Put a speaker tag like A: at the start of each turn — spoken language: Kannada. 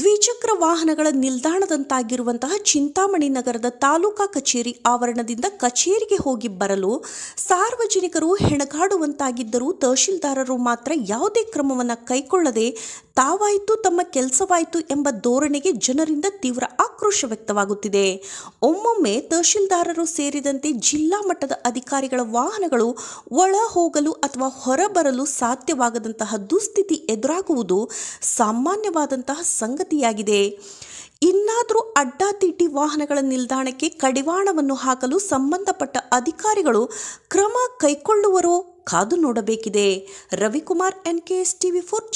A: ದ್ವಿಚಕ್ರ ವಾಹನಗಳ ನಿಲ್ದಾಣದಂತಾಗಿರುವಂತಹ ಚಿಂತಾಮಣಿ ನಗರದ ತಾಲೂಕಾ ಕಚೇರಿ ಆವರಣದಿಂದ ಕಚೇರಿಗೆ ಹೋಗಿ ಬರಲು ಸಾರ್ವಜನಿಕರು ಹೆಣಗಾಡುವಂತಾಗಿದ್ದರೂ ತಹಶೀಲ್ದಾರರು ಮಾತ್ರ ಯಾವುದೇ ಕ್ರಮವನ್ನು ಕೈಗೊಳ್ಳದೆ ತಾವಾಯಿತು ತಮ್ಮ ಕೆಲಸವಾಯಿತು ಎಂಬ ಧೋರಣೆಗೆ ಜನರಿಂದ ತೀವ್ರ ಆಕ್ರೋಶ ವ್ಯಕ್ತವಾಗುತ್ತಿದೆ ಒಮ್ಮೊಮ್ಮೆ ತಹಶೀಲ್ದಾರರು ಸೇರಿದಂತೆ ಜಿಲ್ಲಾ ಮಟ್ಟದ ಅಧಿಕಾರಿಗಳ ವಾಹನಗಳು ಒಳ ಹೋಗಲು ಅಥವಾ ಹೊರಬರಲು ಸಾಧ್ಯವಾಗದಂತಹ ದುಸ್ಥಿತಿ ಎದುರಾಗುವುದು ಸಾಮಾನ್ಯವಾದಂತಹ ಸಂಗತಿ ಸಂಗತಿಯಾಗಿದೆ ಇನ್ನಾದರೂ ಅಡ್ಡಾತಿಡ್ಡಿ ವಾಹನಗಳ ನಿಲ್ದಾಣಕ್ಕೆ ಕಡಿವಾಣವನ್ನು ಹಾಕಲು ಸಂಬಂಧಪಟ್ಟ ಅಧಿಕಾರಿಗಳು ಕ್ರಮ ಕೈಗೊಳ್ಳುವರೋ ಕಾದು ನೋಡಬೇಕಿದೆ Ravikumar N K TV four